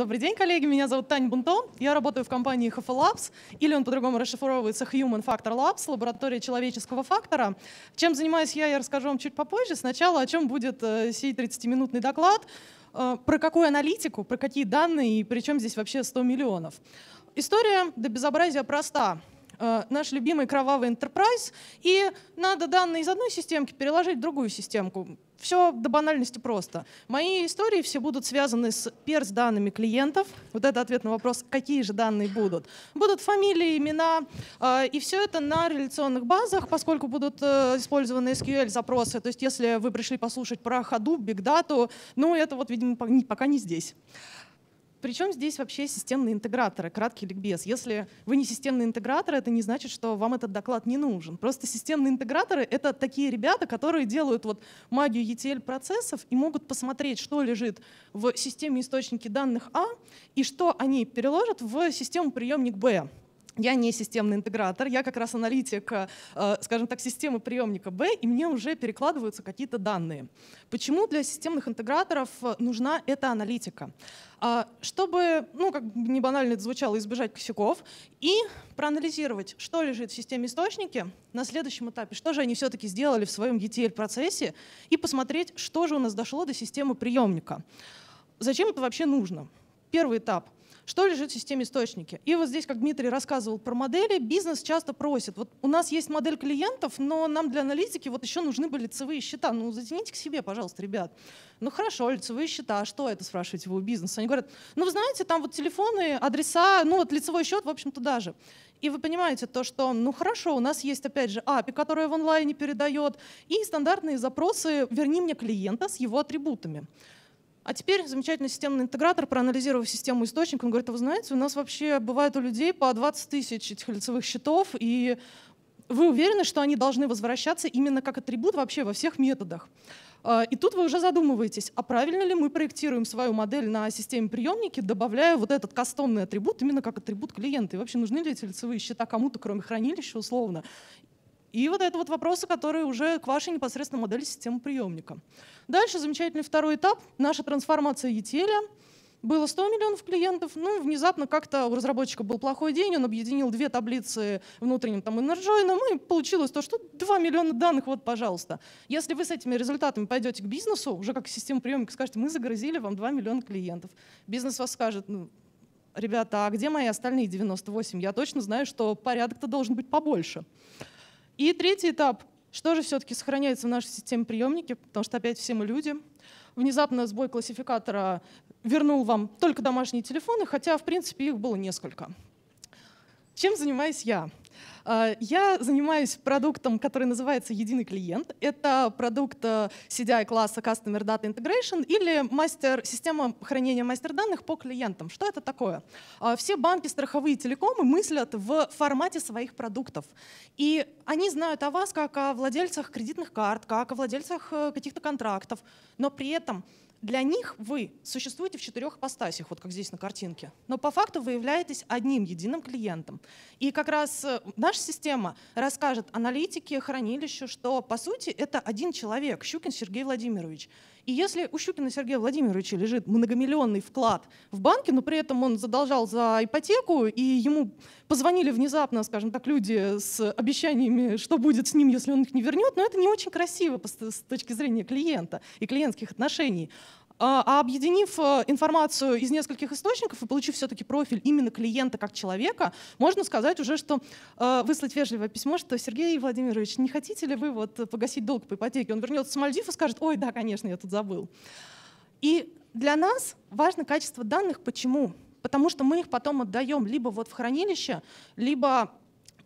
Добрый день, коллеги. Меня зовут Таня Бунтон. Я работаю в компании HF Labs, или он по-другому расшифровывается Human Factor Labs, лаборатория человеческого фактора. Чем занимаюсь я, я расскажу вам чуть попозже. Сначала о чем будет э, сей 30-минутный доклад, э, про какую аналитику, про какие данные и при чем здесь вообще 100 миллионов. История до безобразия проста. Э, наш любимый кровавый enterprise, и надо данные из одной системки переложить в другую системку. Все до банальности просто. Мои истории все будут связаны с перс данными клиентов. Вот это ответ на вопрос, какие же данные будут. Будут фамилии, имена, э, и все это на реляционных базах, поскольку будут э, использованы SQL-запросы. То есть если вы пришли послушать про ходу, бигдату, ну это вот, видимо, пока не здесь. Причем здесь вообще системные интеграторы, краткий ликбез. Если вы не системный интегратор, это не значит, что вам этот доклад не нужен. Просто системные интеграторы — это такие ребята, которые делают вот магию ETL-процессов и могут посмотреть, что лежит в системе источники данных А и что они переложат в систему приемник Б я не системный интегратор, я как раз аналитик, э, скажем так, системы приемника B, и мне уже перекладываются какие-то данные. Почему для системных интеграторов э, нужна эта аналитика? А, чтобы, ну, как бы не банально это звучало, избежать косяков, и проанализировать, что лежит в системе источники на следующем этапе, что же они все-таки сделали в своем ETL-процессе, и посмотреть, что же у нас дошло до системы приемника. Зачем это вообще нужно? Первый этап — что лежит в системе источники. И вот здесь, как Дмитрий рассказывал про модели, бизнес часто просит, вот у нас есть модель клиентов, но нам для аналитики вот еще нужны были лицевые счета. Ну, затяните к себе, пожалуйста, ребят. Ну, хорошо, лицевые счета, а что это, спрашиваете вы у бизнеса? Они говорят, ну, вы знаете, там вот телефоны, адреса, ну, вот лицевой счет, в общем-то, даже. И вы понимаете то, что, ну хорошо, у нас есть, опять же, API, которая в онлайне передает, и стандартные запросы «верни мне клиента с его атрибутами». А теперь замечательный системный интегратор, проанализировав систему источников, он говорит, а вы знаете, у нас вообще бывает у людей по 20 тысяч этих лицевых счетов, и вы уверены, что они должны возвращаться именно как атрибут вообще во всех методах. А, и тут вы уже задумываетесь, а правильно ли мы проектируем свою модель на системе приемники, добавляя вот этот кастомный атрибут именно как атрибут клиента? И вообще нужны ли эти лицевые счета кому-то, кроме хранилища условно? И вот это вот вопросы, которые уже к вашей непосредственной модели системы приемника. Дальше замечательный второй этап — наша трансформация ETL. Было 100 миллионов клиентов, ну, внезапно как-то у разработчика был плохой день, он объединил две таблицы внутренним там иннерджойном, ну, и получилось то, что 2 миллиона данных, вот, пожалуйста. Если вы с этими результатами пойдете к бизнесу, уже как система приемника, скажете, мы загрузили вам 2 миллиона клиентов. Бизнес вас скажет, ну, ребята, а где мои остальные 98? Я точно знаю, что порядок-то должен быть побольше. И третий этап что же все-таки сохраняется в нашей системе приемники, потому что опять все мы люди. Внезапно сбой классификатора вернул вам только домашние телефоны, хотя, в принципе, их было несколько. Чем занимаюсь я? А, я занимаюсь продуктом, который называется «Единый клиент». Это продукт CDI-класса э, Customer Data Integration или мастер, система хранения мастер-данных по клиентам. Что это такое? А, все банки, страховые телекомы мыслят в формате своих продуктов. И они знают о вас как о владельцах кредитных карт, как о владельцах э, каких-то контрактов, но при этом для них вы существуете в четырех ипостасях, вот как здесь на картинке, но по факту вы являетесь одним единым клиентом. И как раз э, наша система расскажет аналитике, хранилищу, что по сути это один человек, Щукин Сергей Владимирович. И если у Щукина Сергея Владимировича лежит многомиллионный вклад в банке, но при этом он задолжал за ипотеку, и ему позвонили внезапно, скажем так, люди с обещаниями, что будет с ним, если он их не вернет, но это не очень красиво с точки зрения клиента и клиентских отношений. А, а объединив э, информацию из нескольких источников и получив все-таки профиль именно клиента как человека, можно сказать уже, что э, выслать вежливое письмо, что Сергей Владимирович, не хотите ли вы вот погасить долг по ипотеке? Он вернется с Мальдив и скажет, ой, да, конечно, я тут забыл. И для нас важно качество данных. Почему? Потому что мы их потом отдаем либо вот в хранилище, либо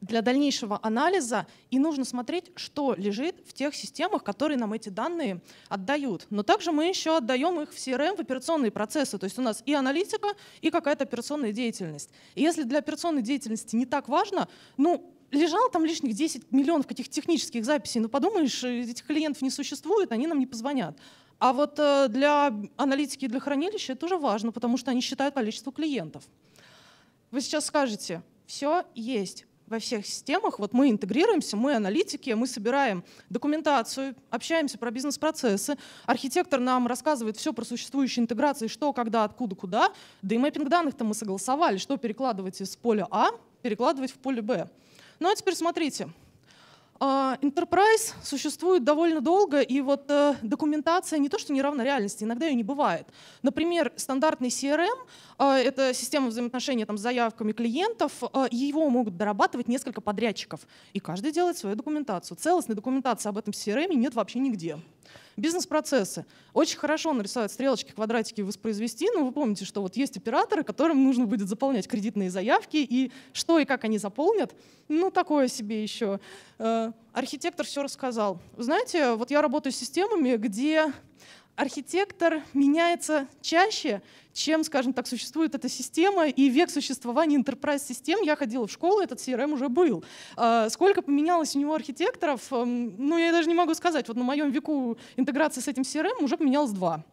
для дальнейшего анализа, и нужно смотреть, что лежит в тех системах, которые нам эти данные отдают. Но также мы еще отдаем их в CRM, в операционные процессы. То есть у нас и аналитика, и какая-то операционная деятельность. И если для операционной деятельности не так важно, ну, лежал там лишних 10 миллионов каких технических записей, ну подумаешь, этих клиентов не существует, они нам не позвонят. А вот э, для аналитики и для хранилища это уже важно, потому что они считают количество клиентов. Вы сейчас скажете, все есть во всех системах. Вот мы интегрируемся, мы аналитики, мы собираем документацию, общаемся про бизнес-процессы. Архитектор нам рассказывает все про существующие интеграции, что, когда, откуда, куда. Да и мэппинг данных-то мы согласовали, что перекладывать из поля А, перекладывать в поле Б. Ну а теперь смотрите, а, Enterprise существует довольно долго, и вот э, документация не то, что не равна реальности, иногда ее не бывает. Например, стандартный CRM а, это система взаимоотношений там, с заявками клиентов, а, его могут дорабатывать несколько подрядчиков, и каждый делает свою документацию. Целостной документации об этом CRM нет вообще нигде. Бизнес-процессы. Очень хорошо нарисовать стрелочки, квадратики и воспроизвести, но ну, вы помните, что вот есть операторы, которым нужно будет заполнять кредитные заявки, и что и как они заполнят, ну такое себе еще. Э, архитектор все рассказал. Знаете, вот я работаю с системами, где архитектор меняется чаще, чем, скажем так, существует эта система, и век существования enterprise-систем, я ходила в школу, этот CRM уже был. А, сколько поменялось у него архитекторов, эм, ну, я даже не могу сказать. Вот на моем веку интеграции с этим CRM уже поменялось два.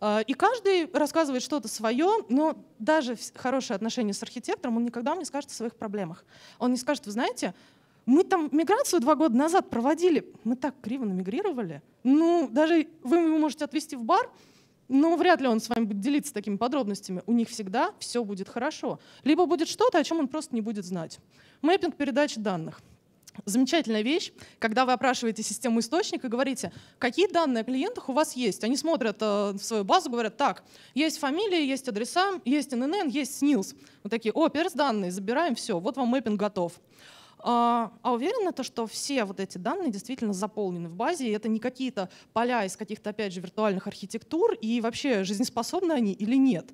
А, и каждый рассказывает что-то свое, но даже хорошее отношение с архитектором, он никогда вам не скажет о своих проблемах. Он не скажет, вы знаете, мы там миграцию два года назад проводили, мы так криво намигрировали. Ну, даже вы его можете отвезти в бар, но вряд ли он с вами будет делиться такими подробностями. У них всегда все будет хорошо. Либо будет что-то, о чем он просто не будет знать. Мэппинг передачи данных. Замечательная вещь, когда вы опрашиваете систему источника и говорите, какие данные о клиентах у вас есть. Они смотрят э, в свою базу, говорят, так, есть фамилии, есть адреса, есть ННН, есть СНИЛС. Вот такие, о, перс данные, забираем, все, вот вам мэппинг готов. А, а уверена то, что все вот эти данные действительно заполнены в базе, и это не какие-то поля из каких-то, опять же, виртуальных архитектур, и вообще жизнеспособны они или нет.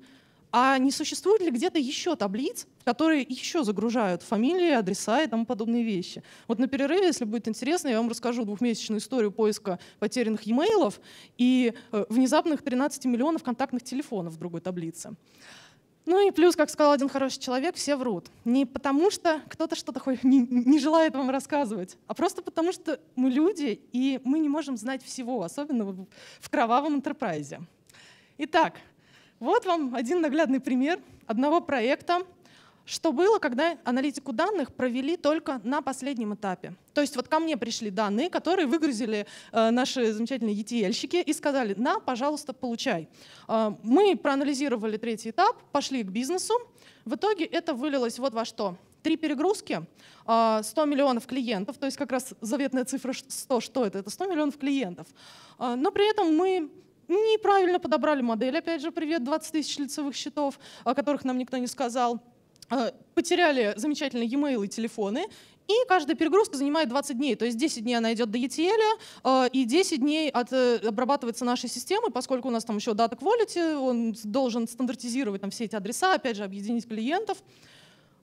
А не существует ли где-то еще таблиц, которые еще загружают фамилии, адреса и тому подобные вещи? Вот на перерыве, если будет интересно, я вам расскажу двухмесячную историю поиска потерянных e-mailов и э, внезапных 13 миллионов контактных телефонов в другой таблице. Ну и плюс, как сказал один хороший человек, все врут. Не потому что кто-то что-то не, не желает вам рассказывать, а просто потому что мы люди, и мы не можем знать всего, особенно в кровавом интерпрайзе. Итак, вот вам один наглядный пример одного проекта, что было, когда аналитику данных провели только на последнем этапе? То есть вот ко мне пришли данные, которые выгрузили э, наши замечательные ETL-щики и сказали, на, пожалуйста, получай. Э, мы проанализировали третий этап, пошли к бизнесу. В итоге это вылилось вот во что. Три перегрузки, 100 э, миллионов клиентов, то есть как раз заветная цифра 100, что это? Это 100 миллионов клиентов. Но при этом мы неправильно подобрали модель, опять же, привет, 20 тысяч лицевых счетов, о которых нам никто не сказал. А, потеряли замечательные e-mail и телефоны, и каждая перегрузка занимает 20 дней. То есть 10 дней она идет до ETL, а, и 10 дней от, э, обрабатывается нашей системой, поскольку у нас там еще Data quality, он должен стандартизировать там все эти адреса, опять же, объединить клиентов.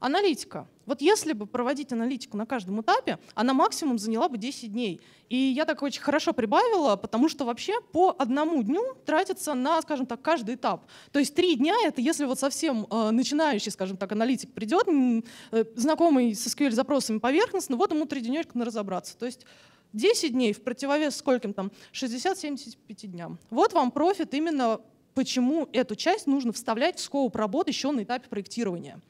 Аналитика. Вот если бы проводить аналитику на каждом этапе, она максимум заняла бы 10 дней. И я так очень хорошо прибавила, потому что вообще по одному дню тратится на, скажем так, каждый этап. То есть три дня — это если вот совсем э, начинающий, скажем так, аналитик придет, э, знакомый с SQL-запросами поверхностно, вот ему три денечка на разобраться. То есть 10 дней в противовес скольким там 60-75 дням. Вот вам профит именно почему эту часть нужно вставлять в скоуп работ еще на этапе проектирования.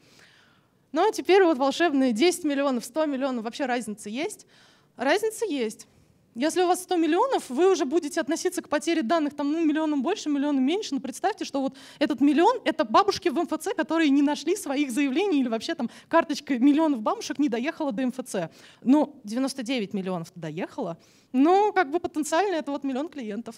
Ну а теперь вот волшебные 10 миллионов, 100 миллионов, вообще разница есть? Разница есть. Если у вас 100 миллионов, вы уже будете относиться к потере данных там, ну, миллионом больше, миллионом меньше. Но представьте, что вот этот миллион — это бабушки в МФЦ, которые не нашли своих заявлений или вообще там карточка миллионов бабушек не доехала до МФЦ. Ну, 99 миллионов доехала. Ну, как бы потенциально это вот миллион клиентов.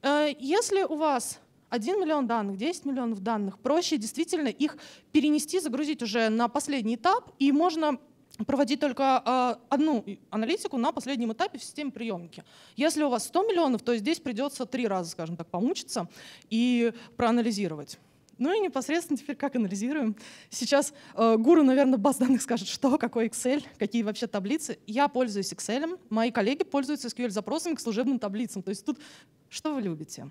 Э, если у вас 1 миллион данных, 10 миллионов данных. Проще действительно их перенести, загрузить уже на последний этап, и можно проводить только а, одну аналитику на последнем этапе в системе приемки. Если у вас 100 миллионов, то здесь придется три раза, скажем так, помучиться и проанализировать. Ну и непосредственно теперь как анализируем. Сейчас э, гуру, наверное, баз данных скажет, что, какой Excel, какие вообще таблицы. Я пользуюсь Excel, мои коллеги пользуются SQL-запросами к служебным таблицам. То есть тут что вы любите?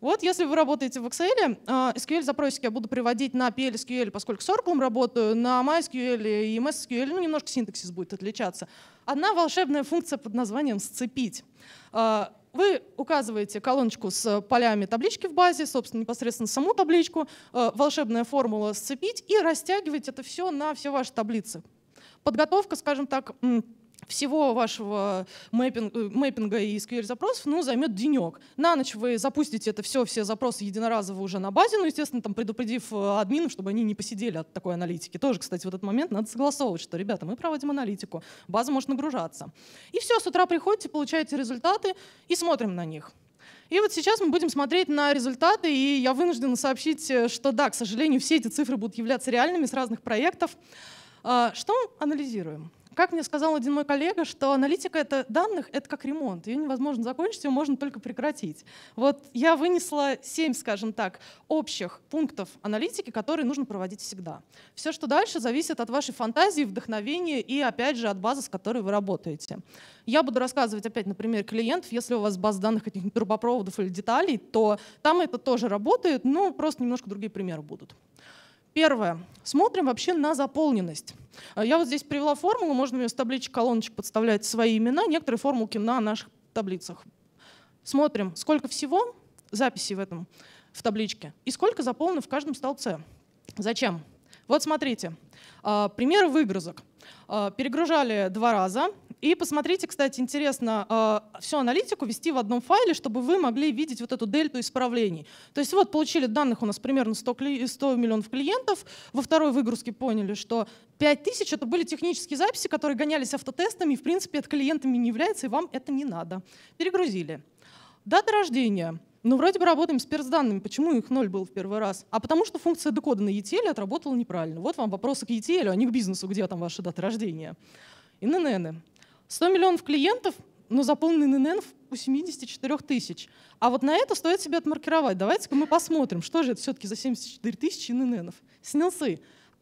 Вот если вы работаете в Excel, э, SQL запросики я буду приводить на PLSQL, поскольку с Oracle работаю, на MySQL и MSQL, ну немножко синтаксис будет отличаться. Одна волшебная функция под названием «сцепить». Э, вы указываете колоночку с полями таблички в базе, собственно, непосредственно саму табличку, э, волшебная формула «сцепить» и растягивать это все на все ваши таблицы. Подготовка, скажем так, всего вашего мэппинг, э, мэппинга и SQL-запросов ну, займет денек. На ночь вы запустите это все, все запросы единоразово уже на базе, ну, естественно, там предупредив э, админов, чтобы они не посидели от такой аналитики. Тоже, кстати, в этот момент надо согласовывать, что, ребята, мы проводим аналитику, база может нагружаться. И все, с утра приходите, получаете результаты и смотрим на них. И вот сейчас мы будем смотреть на результаты, и я вынуждена сообщить, э, что да, к сожалению, все эти цифры будут являться реальными с разных проектов. А, что анализируем? Как мне сказал один мой коллега, что аналитика это данных — это как ремонт. Ее невозможно закончить, ее можно только прекратить. Вот я вынесла семь, скажем так, общих пунктов аналитики, которые нужно проводить всегда. Все, что дальше, зависит от вашей фантазии, вдохновения и, опять же, от базы, с которой вы работаете. Я буду рассказывать опять, например, клиентов, если у вас база данных каких-нибудь трубопроводов или деталей, то там это тоже работает, но просто немножко другие примеры будут. Первое. Смотрим вообще на заполненность. Э, я вот здесь привела формулу, можно ее с табличек, колоночек подставлять свои имена, некоторые формулки на наших таблицах. Смотрим, сколько всего записей в этом в табличке и сколько заполнено в каждом столбце. Зачем? Вот смотрите, а, примеры выгрузок. А, перегружали два раза, и посмотрите, кстати, интересно, а, всю аналитику вести в одном файле, чтобы вы могли видеть вот эту дельту исправлений. То есть вот получили данных у нас примерно 100, 100 миллионов клиентов, во второй выгрузке поняли, что 5000 это были технические записи, которые гонялись автотестами, и в принципе это клиентами не является, и вам это не надо. Перегрузили. Дата рождения. Ну, вроде бы работаем с данными, Почему их ноль был в первый раз? А потому что функция декода на ETL отработала неправильно. Вот вам вопросы к ETL, а не к бизнесу, где там ваша дата рождения. И ИНН. 100 миллионов клиентов, но заполнен ННН у 74 тысяч. А вот на это стоит себе отмаркировать. Давайте-ка мы посмотрим, что же это все-таки за 74 тысячи НННов. Снялся.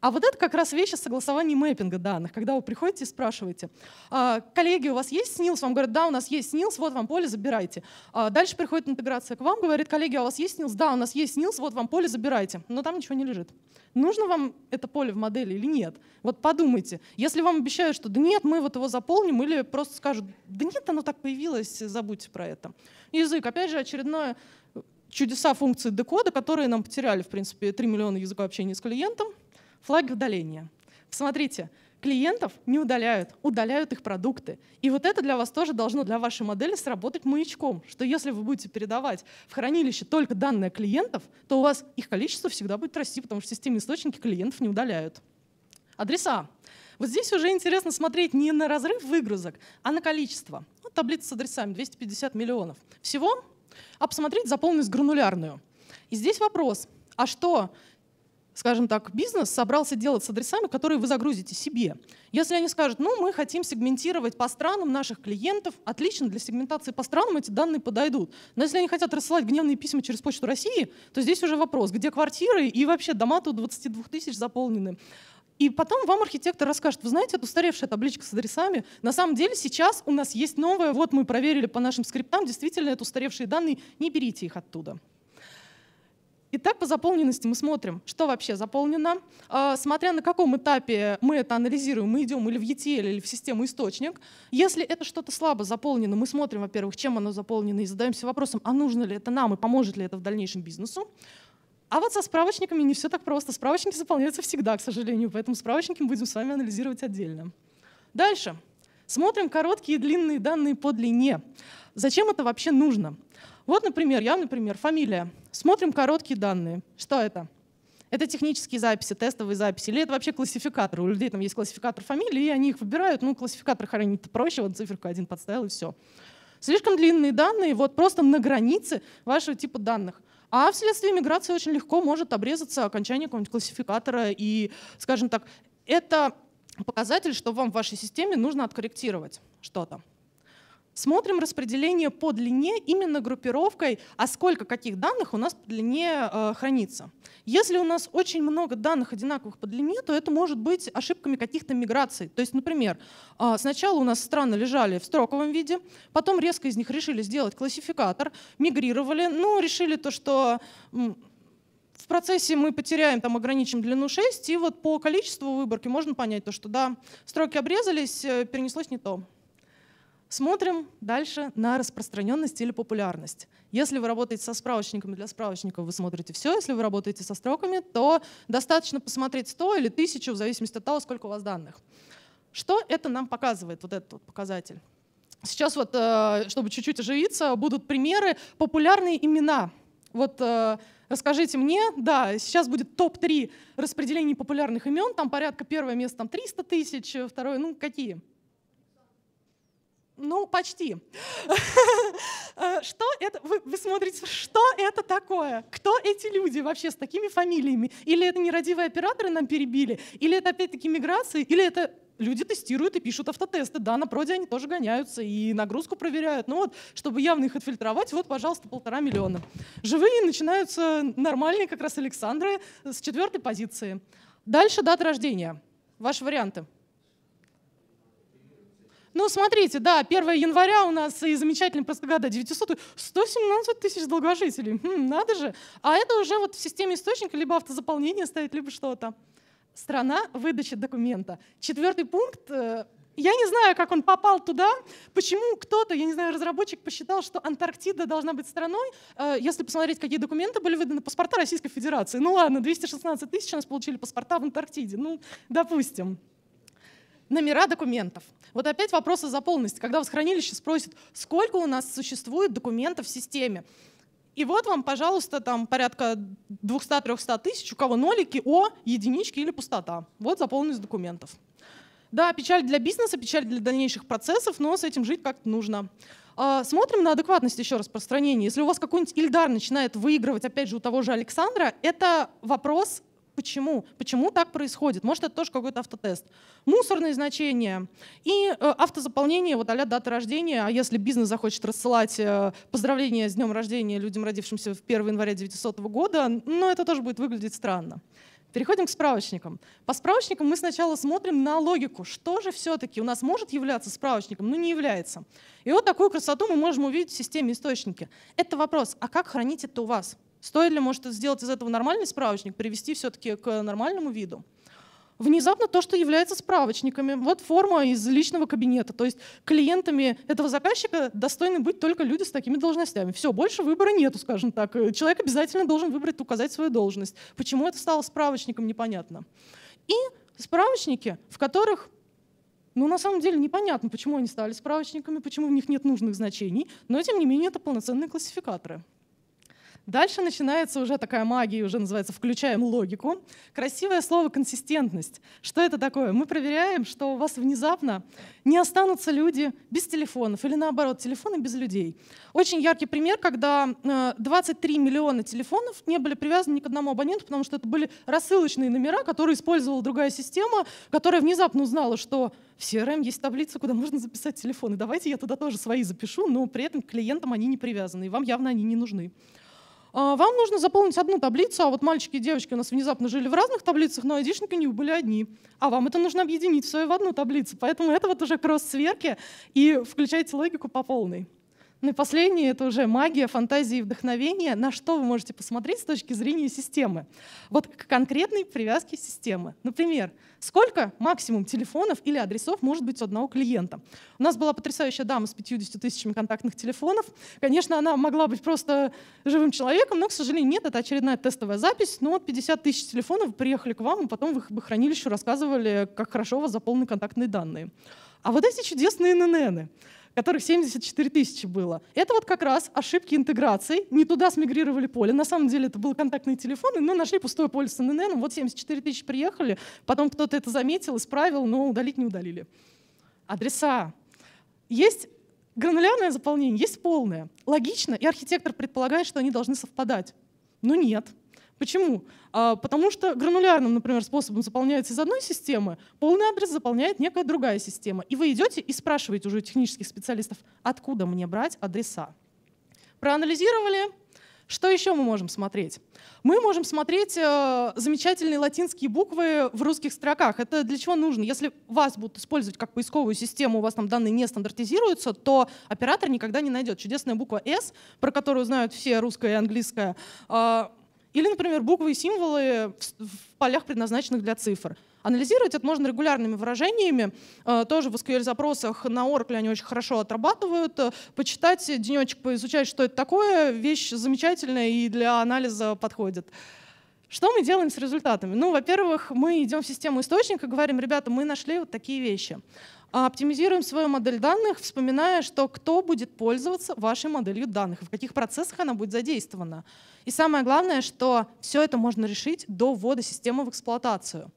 А вот это как раз вещи согласования мэппинга данных, когда вы приходите и спрашиваете, «А, коллеги, у вас есть СНИЛС? Вам говорят, да, у нас есть СНИЛС, вот вам поле, забирайте. А дальше приходит интеграция к вам, говорит, коллеги, а у вас есть СНИЛС? Да, у нас есть СНИЛС, вот вам поле, забирайте. Но там ничего не лежит. Нужно вам это поле в модели или нет? Вот подумайте. Если вам обещают, что да нет, мы вот его заполним, или просто скажут, да нет, оно так появилось, забудьте про это. Язык, опять же, очередное э, чудеса функции декода, которые нам потеряли, в принципе, 3 миллиона языков общения с клиентом — Флаги удаления. Смотрите, клиентов не удаляют, удаляют их продукты. И вот это для вас тоже должно для вашей модели сработать маячком, что если вы будете передавать в хранилище только данные клиентов, то у вас их количество всегда будет расти, потому что в системе источники клиентов не удаляют. Адреса. Вот здесь уже интересно смотреть не на разрыв выгрузок, а на количество. Вот таблица с адресами 250 миллионов. Всего, а посмотреть заполненность гранулярную. И здесь вопрос, а что скажем так, бизнес собрался делать с адресами, которые вы загрузите себе. Если они скажут, ну, мы хотим сегментировать по странам наших клиентов, отлично, для сегментации по странам эти данные подойдут. Но если они хотят рассылать гневные письма через Почту России, то здесь уже вопрос, где квартиры и вообще дома тут 22 тысяч заполнены. И потом вам архитектор расскажет, вы знаете, это устаревшая табличка с адресами, на самом деле сейчас у нас есть новая, вот мы проверили по нашим скриптам, действительно это устаревшие данные, не берите их оттуда. Итак, по заполненности мы смотрим, что вообще заполнено. А, смотря на каком этапе мы это анализируем, мы идем или в ETL, или в систему источник. Если это что-то слабо заполнено, мы смотрим, во-первых, чем оно заполнено, и задаемся вопросом, а нужно ли это нам и поможет ли это в дальнейшем бизнесу. А вот со справочниками не все так просто. Справочники заполняются всегда, к сожалению, поэтому справочники мы будем с вами анализировать отдельно. Дальше. Смотрим короткие и длинные данные по длине. Зачем это вообще нужно? Вот, например, я, например, фамилия Смотрим короткие данные. Что это? Это технические записи, тестовые записи, или это вообще классификатор. У людей там есть классификатор фамилии, и они их выбирают. Ну, классификатор хранит проще, вот циферку один подставил, и все. Слишком длинные данные, вот просто на границе вашего типа данных. А вследствие миграции очень легко может обрезаться окончание какого-нибудь классификатора. И, скажем так, это показатель, что вам в вашей системе нужно откорректировать что-то. Смотрим распределение по длине именно группировкой, а сколько каких данных у нас по длине э, хранится. Если у нас очень много данных одинаковых по длине, то это может быть ошибками каких-то миграций. То есть, например, э, сначала у нас страны лежали в строковом виде, потом резко из них решили сделать классификатор, мигрировали, ну, решили то, что в процессе мы потеряем, там, ограничим длину 6, и вот по количеству выборки можно понять то, что да, строки обрезались, э, перенеслось не то. Смотрим дальше на распространенность или популярность. Если вы работаете со справочниками, для справочников вы смотрите все. Если вы работаете со строками, то достаточно посмотреть 100 или 1000, в зависимости от того, сколько у вас данных. Что это нам показывает, вот этот вот показатель? Сейчас вот, э, чтобы чуть-чуть оживиться, будут примеры, популярные имена. Вот э, расскажите мне, да, сейчас будет топ-3 распределений популярных имен, там порядка первое место, там 300 тысяч, второе, ну какие? Ну, почти. Э, что это? Вы, вы смотрите, что это такое? Кто эти люди вообще с такими фамилиями? Или это нерадивые операторы нам перебили? Или это опять-таки миграции? Или это люди тестируют и пишут автотесты. Да, на проде они тоже гоняются и нагрузку проверяют. Но ну вот, чтобы явно их отфильтровать, вот, пожалуйста, полтора миллиона. Живые начинаются нормальные как раз Александры с четвертой позиции. Дальше дата рождения. Ваши варианты. Ну, смотрите, да, 1 января у нас и замечательный просто года 900, 117 тысяч долгожителей, хм, надо же. А это уже вот в системе источника либо автозаполнение стоит, либо что-то. Страна выдачи документа. Четвертый пункт э, я не знаю, как он попал туда, почему кто-то, я не знаю, разработчик посчитал, что Антарктида должна быть страной, э, если посмотреть, какие документы были выданы, паспорта Российской Федерации. Ну ладно, 216 тысяч у нас получили паспорта в Антарктиде, ну, допустим номера документов. Вот опять вопрос о заполненности. Когда вас хранилище спросит, сколько у нас существует документов в системе, и вот вам, пожалуйста, там порядка 200-300 тысяч, у кого нолики, о, единички или пустота. Вот заполненность документов. Да, печаль для бизнеса, печаль для дальнейших процессов, но с этим жить как-то нужно. А, смотрим на адекватность еще распространения. Если у вас какой-нибудь Ильдар начинает выигрывать, опять же, у того же Александра, это вопрос Почему? Почему так происходит? Может, это тоже какой-то автотест. Мусорные значения и э, автозаполнение вот а даты рождения. А если бизнес захочет рассылать э, поздравления с днем рождения людям, родившимся в 1 января 900 года, ну, это тоже будет выглядеть странно. Переходим к справочникам. По справочникам мы сначала смотрим на логику. Что же все-таки у нас может являться справочником, но не является? И вот такую красоту мы можем увидеть в системе источники. Это вопрос, а как хранить это у вас? Стоит ли, может, сделать из этого нормальный справочник, привести все-таки к нормальному виду? внезапно то, что является справочниками. Вот форма из личного кабинета. То есть клиентами этого заказчика достойны быть только люди с такими должностями. Все, больше выбора нету, скажем так. Человек обязательно должен выбрать, указать свою должность. Почему это стало справочником, непонятно. И справочники, в которых ну, на самом деле непонятно, почему они стали справочниками, почему в них нет нужных значений, но тем не менее это полноценные классификаторы. Дальше начинается уже такая магия, уже называется «включаем логику». Красивое слово «консистентность». Что это такое? Мы проверяем, что у вас внезапно не останутся люди без телефонов или наоборот, телефоны без людей. Очень яркий пример, когда 23 э, миллиона телефонов не были привязаны ни к одному абоненту, потому что это были рассылочные номера, которые использовала другая система, которая внезапно узнала, что в CRM есть таблица, куда можно записать телефоны. Давайте я туда тоже свои запишу, но при этом к клиентам они не привязаны, и вам явно они не нужны. А, вам нужно заполнить одну таблицу, а вот мальчики и девочки у нас внезапно жили в разных таблицах, но айдишники у них были одни. А вам это нужно объединить все в одну таблицу. Поэтому это вот уже кросс-сверки и включайте логику по полной. Ну и последнее — это уже магия, фантазия и вдохновение. На что вы можете посмотреть с точки зрения системы? Вот к конкретной привязке системы. Например, сколько максимум телефонов или адресов может быть у одного клиента? У нас была потрясающая дама с 50 тысячами контактных телефонов. Конечно, она могла быть просто живым человеком, но, к сожалению, нет, это очередная тестовая запись. Но вот 50 тысяч телефонов приехали к вам, и потом в их хранилище рассказывали, как хорошо у вас заполнены контактные данные. А вот эти чудесные НННы которых 74 тысячи было. Это вот как раз ошибки интеграции. Не туда смигрировали поле. На самом деле это был контактный телефон, но нашли пустое поле с ННН. Вот 74 тысячи приехали. Потом кто-то это заметил, исправил, но удалить не удалили. Адреса. Есть гранулярное заполнение, есть полное. Логично, и архитектор предполагает, что они должны совпадать. Но нет. Почему? А, потому что гранулярным, например, способом заполняется из одной системы, полный адрес заполняет некая другая система. И вы идете и спрашиваете уже технических специалистов, откуда мне брать адреса. Проанализировали, что еще мы можем смотреть? Мы можем смотреть э, замечательные латинские буквы в русских строках. Это для чего нужно? Если вас будут использовать как поисковую систему, у вас там данные не стандартизируются, то оператор никогда не найдет. Чудесная буква S, про которую знают все русская и английская, э, или, например, буквы и символы в полях, предназначенных для цифр. Анализировать это можно регулярными выражениями. Э, тоже в SQL-запросах на Oracle они очень хорошо отрабатывают. Э, почитать денечек, поизучать, что это такое, вещь замечательная и для анализа подходит. Что мы делаем с результатами? Ну, во-первых, мы идем в систему источника, говорим, ребята, мы нашли вот такие вещи. А, оптимизируем свою модель данных, вспоминая, что кто будет пользоваться вашей моделью данных, в каких процессах она будет задействована. И самое главное, что все это можно решить до ввода системы в эксплуатацию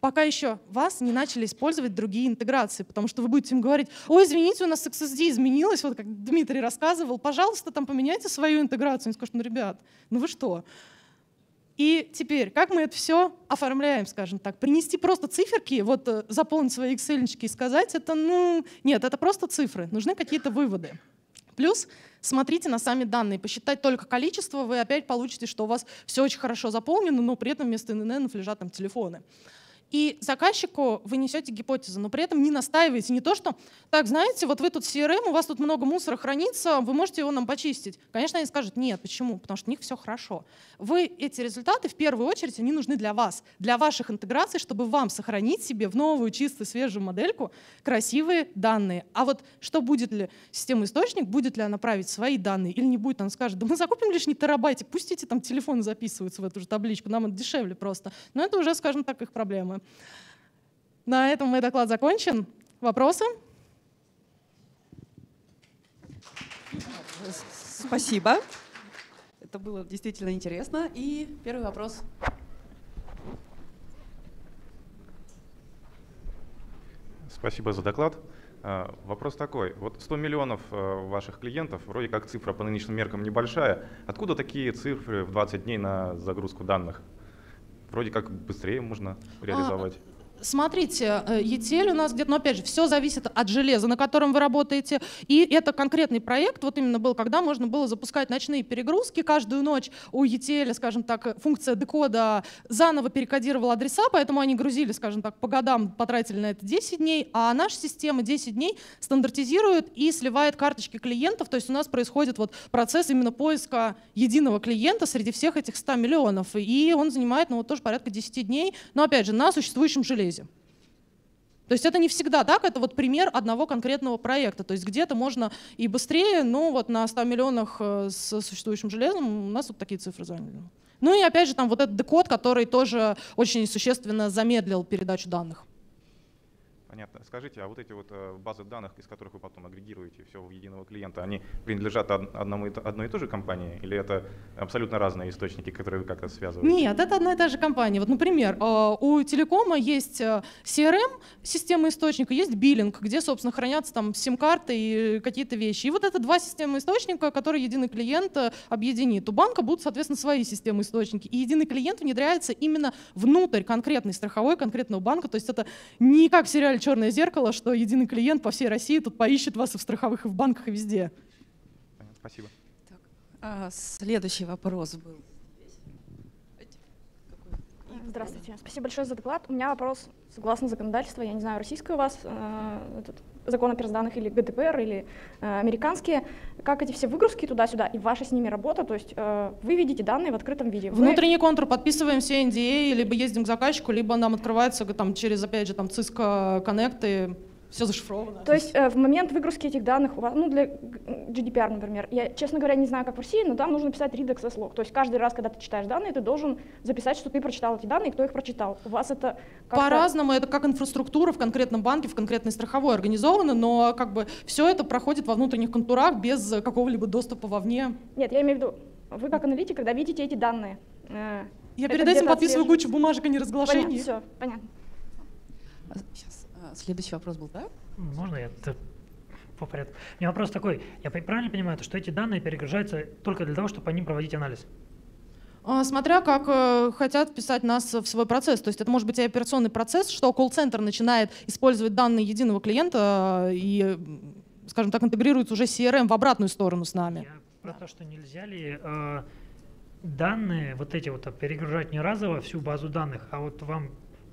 пока еще вас не начали использовать другие интеграции, потому что вы будете им говорить, ой, извините, у нас XSD изменилось, вот как Дмитрий рассказывал, пожалуйста, там поменяйте свою интеграцию. Они скажут, ну, ребят, ну вы что? И теперь, как мы это все оформляем, скажем так? Принести просто циферки, вот э, заполнить свои excel и сказать, это, ну, нет, это просто цифры, нужны какие-то выводы. Плюс смотрите на сами данные, посчитать только количество, вы опять получите, что у вас все очень хорошо заполнено, но при этом вместо ННН лежат там телефоны. И заказчику вы несете гипотезу, но при этом не настаиваете. Не то, что, так, знаете, вот вы тут CRM, эм, у вас тут много мусора хранится, вы можете его нам почистить. Конечно, они скажут, нет, почему? Потому что у них все хорошо. Вы эти результаты в первую очередь, они нужны для вас, для ваших интеграций, чтобы вам сохранить себе в новую, чистую, свежую модельку красивые данные. А вот что будет ли система источник, будет ли она править свои данные или не будет, она скажет, да мы закупим лишний терабайтик, пусть эти там телефоны записываются в эту же табличку, нам это дешевле просто. Но это уже, скажем так, их проблемы. На этом мой доклад закончен. Вопросы? Спасибо. Это было действительно интересно. И первый вопрос. Спасибо за доклад. А, вопрос такой. Вот 100 миллионов а, ваших клиентов, вроде как цифра по нынешним меркам небольшая. Откуда такие цифры в 20 дней на загрузку данных? вроде как быстрее можно а, реализовать. Смотрите, э, етель у нас где-то, но ну, опять же, все зависит от железа, на котором вы работаете. И это конкретный проект, вот именно был, когда можно было запускать ночные перегрузки. Каждую ночь у етеля, скажем так, функция декода заново перекодировала адреса, поэтому они грузили, скажем так, по годам потратили на это 10 дней, а наша система 10 дней стандартизирует и сливает карточки клиентов. То есть у нас происходит вот процесс именно поиска единого клиента среди всех этих 100 миллионов. И он занимает, ну вот тоже порядка 10 дней, но опять же, на существующем железе гипотезе. То есть это не всегда так, это вот пример одного конкретного проекта. То есть где-то можно и быстрее, но вот на 100 миллионах э, с существующим железом у нас вот такие цифры заняли. Ну и опять же там вот этот декод, который тоже очень существенно замедлил передачу данных. Понятно. Скажите, а вот эти вот э, базы данных, из которых вы потом агрегируете все в единого клиента, они принадлежат одному, одной и той же компании? Или это абсолютно разные источники, которые вы как-то связываете? Нет, это одна и та же компания. Вот, например, э, у телекома есть э, CRM, система источника, есть биллинг, где, собственно, хранятся там сим-карты и какие-то вещи. И вот это два системы источника, которые единый клиент объединит. У банка будут, соответственно, свои системы источники. И единый клиент внедряется именно внутрь конкретной страховой, конкретного банка. То есть это не как в черное зеркало, что единый клиент по всей России тут поищет вас и в страховых, и в банках, и везде. спасибо. Так, а, следующий вопрос был. Здравствуйте. Спасибо большое за доклад. У меня вопрос согласно законодательству, я не знаю, российское у вас э, этот, закон о данных или ГДПР, или э, американские, как эти все выгрузки туда-сюда, и ваша с ними работа, то есть э, вы видите данные в открытом виде. Вы... Внутренний контур, подписываем все NDA, а, либо ездим к заказчику, либо нам открывается там, через, опять же, там, Cisco Connect, и все зашифровано. То есть э, в момент выгрузки этих данных, у вас, ну, для GDPR, например, я, честно говоря, не знаю, как в России, но там нужно писать read access log. То есть каждый раз, когда ты читаешь данные, ты должен записать, что ты прочитал эти данные, кто их прочитал. У вас это По-разному, это как инфраструктура в конкретном банке, в конкретной страховой организована, но как бы все это проходит во внутренних контурах без какого-либо доступа вовне. Нет, я имею в виду, вы как аналитик, когда видите эти данные. Э, я перед этим подписываю отслежу. кучу бумажек о а неразглашении. Понятно, все, понятно. Сейчас. А, а, следующий вопрос был, да? Можно я по порядку? У меня вопрос такой. Я правильно понимаю, что эти данные перегружаются только для того, чтобы по ним проводить анализ? А, смотря как э, хотят писать нас в свой процесс. То есть это может быть и операционный процесс, что колл-центр начинает использовать данные единого клиента э, и, скажем так, интегрируется уже CRM в обратную сторону с нами. Я про да. то, что нельзя ли э, данные вот эти вот а, перегружать не разово всю базу данных, а вот вам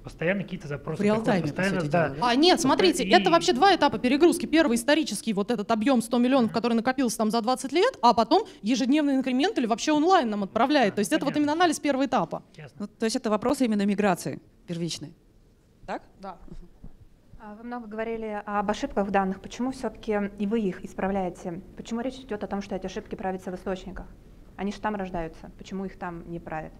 постоянно какие-то запросы. В реал-тайме, постоянно, да. А, нет, типа, смотрите, и... это вообще два этапа перегрузки. Первый исторический, вот этот объем 100 миллионов, который накопился там за 20 лет, а потом ежедневный инкремент или вообще онлайн нам отправляет. то есть понятно. это вот именно анализ первого этапа. Ясно. Ну, то есть это вопросы именно миграции первичной. Так? Да. А, вы много говорили об ошибках в данных. Почему все-таки и вы их исправляете? Почему речь идет о том, что эти ошибки правятся в источниках? Они же там рождаются. Почему их там не правят?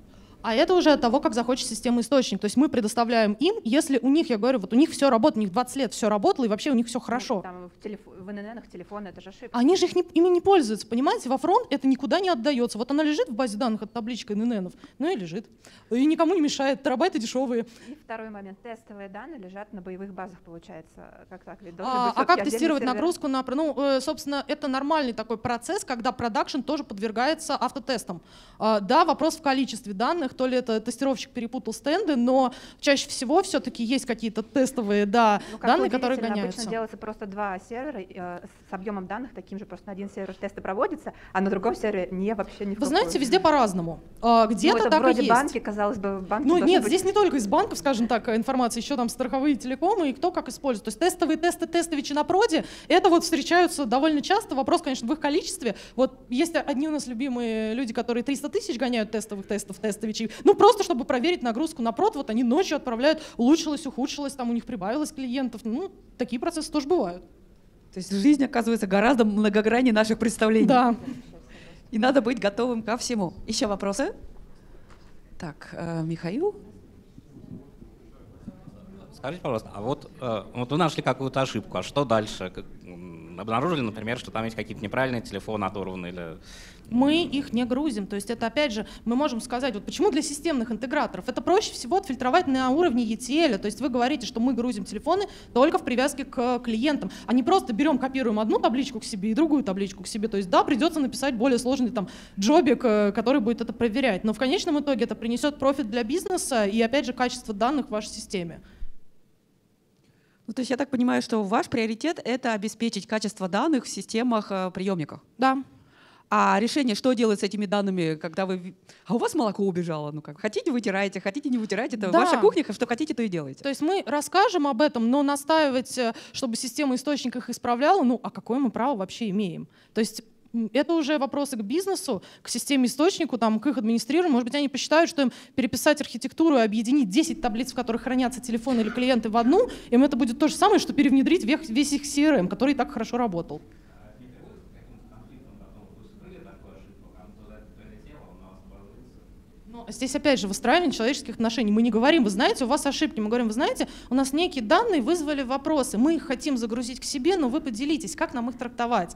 А это уже от того, как захочет система источник. То есть мы предоставляем им, если у них, я говорю, вот у них все работает, у них 20 лет все работало, и вообще у них все ну, хорошо. Там в телефон, в их телефоны, это же ошибка. Они же их не, ими не пользуются, понимаете? Во фронт это никуда не отдается. Вот она лежит в базе данных от табличка НННов, ну и лежит. И никому не мешает, терабайты дешевые. И второй момент. Тестовые данные лежат на боевых базах, получается. Как так? Ведь а, а как тестировать сервер? нагрузку на... Ну, э, собственно, это нормальный такой процесс, когда продакшн тоже подвергается автотестам. А, да, вопрос в количестве данных, то ли это тестировщик перепутал стенды, но чаще всего все-таки есть какие-то тестовые да, ну, данные, которые гоняются. Обычно делается просто два сервера, Э, с объемом данных таким же, просто на один сервер тесты проводятся, а на другом сервере не вообще не Вы знаете, везде по-разному. А, ну, где-то ну, так вроде и есть. банки, казалось бы, банки. Ну нет, быть... здесь не только из банков, скажем так, информация, еще там страховые телекомы и кто как использует. То есть тестовые тесты, тестовичи на проде, это вот встречаются довольно часто. Вопрос, конечно, в их количестве. Вот есть одни у нас любимые люди, которые 300 тысяч гоняют тестовых тестов, тестовичей. Ну просто, чтобы проверить нагрузку на прод, вот они ночью отправляют, улучшилось, ухудшилось, там у них прибавилось клиентов. Ну, такие процессы тоже бывают. То есть жизнь оказывается гораздо многограннее наших представлений. Да. И надо быть готовым ко всему. Еще вопросы? Так, э, Михаил. Скажите, пожалуйста, а вот, э, вот вы нашли какую-то ошибку, а что дальше? Обнаружили, например, что там есть какие-то неправильные телефоны оторваны или мы их не грузим. То есть это, опять же, мы можем сказать, вот почему для системных интеграторов? Это проще всего отфильтровать на уровне ETL. То есть вы говорите, что мы грузим телефоны только в привязке к э, клиентам, а не просто берем, копируем одну табличку к себе и другую табличку к себе. То есть да, придется написать более сложный там джобик, э, который будет это проверять. Но в конечном итоге это принесет профит для бизнеса и, опять же, качество данных в вашей системе. Ну, то есть я так понимаю, что ваш приоритет — это обеспечить качество данных в системах э, приемниках? Да. А решение, что делать с этими данными, когда вы... А у вас молоко убежало, ну как, хотите вытирайте, хотите не вытирайте, это да. ваша кухня, что хотите, то и делайте. То есть мы расскажем об этом, но настаивать, э, чтобы система источников исправляла, ну а какое мы право вообще имеем? То есть это уже вопросы к бизнесу, к системе источнику, там, к их администрированию. Может быть, они посчитают, что им переписать архитектуру и объединить 10 таблиц, в которых хранятся телефоны или клиенты в одну, им это будет то же самое, что перевнедрить весь их CRM, который и так хорошо работал. здесь опять же выстраивание человеческих отношений. Мы не говорим, вы знаете, у вас ошибки. Мы говорим, вы знаете, у нас некие данные вызвали вопросы. Мы их хотим загрузить к себе, но вы поделитесь, как нам их трактовать.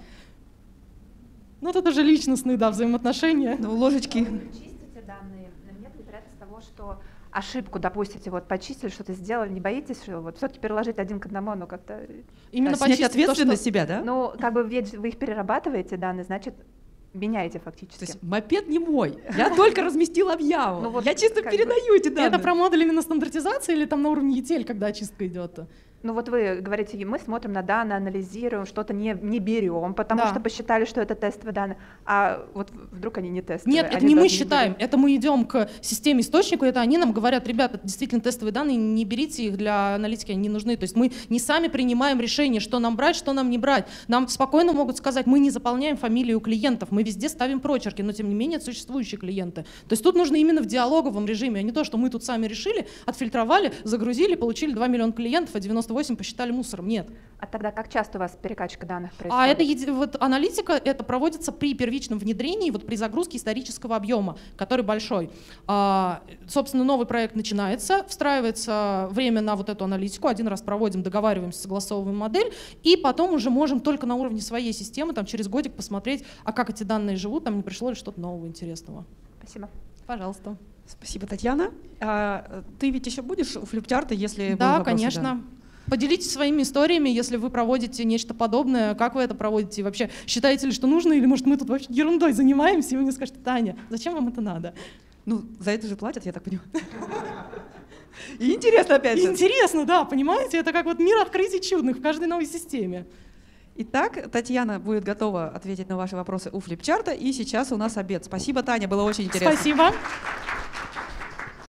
Ну, это уже личностные, да, взаимоотношения. Ну, ложечки. А вы чистите данные. Нет ли вероятность того, что ошибку, допустите, вот почистили, что-то сделали, не боитесь, что вот все-таки переложить один к одному, но как-то... Именно а, почистить ответственность то, что... себя, да? Ну, как бы ведь вы их перерабатываете данные, значит, меняете фактически. То есть мопед не мой, я только разместила объяву, ну, вот я чисто передаю бы... эти данные. Это про модули именно стандартизации или там на уровне ETL, когда очистка идет? Ну вот вы говорите, мы смотрим на данные, анализируем, что-то не, не берем, потому да. что посчитали, что это тестовые данные. А вот вдруг они не тестовые. Нет, а это не мы считаем, не это мы идем к системе источнику, это они нам говорят, ребята, действительно тестовые данные, не берите их для аналитики, они не нужны. То есть мы не сами принимаем решение, что нам брать, что нам не брать. Нам спокойно могут сказать, мы не заполняем фамилию клиентов, мы везде ставим прочерки, но тем не менее это существующие клиенты. То есть тут нужно именно в диалоговом режиме, а не то, что мы тут сами решили, отфильтровали, загрузили, получили 2 миллиона клиентов, а 90 98 посчитали мусором. Нет. А тогда как часто у вас перекачка данных а происходит? А это вот аналитика это проводится при первичном внедрении, вот при загрузке исторического объема, который большой. А, собственно, новый проект начинается, встраивается время на вот эту аналитику, один раз проводим, договариваемся, согласовываем модель, и потом уже можем только на уровне своей системы там через годик посмотреть, а как эти данные живут, там не пришло ли что-то нового интересного. Спасибо. Пожалуйста. Спасибо, Татьяна. А, ты ведь еще будешь у флюптярта, если да, конечно. Сюда? Поделитесь своими историями, если вы проводите нечто подобное, как вы это проводите, и вообще считаете ли, что нужно, или может мы тут вообще ерундой занимаемся, и вы мне скажете, Таня, зачем вам это надо? Ну, за это же платят, я так понимаю. И интересно опять же. Интересно, да, понимаете? Это как вот мир открытий чудных в каждой новой системе. Итак, Татьяна будет готова ответить на ваши вопросы у флипчарта. И сейчас у нас обед. Спасибо, Таня, было очень интересно. Спасибо.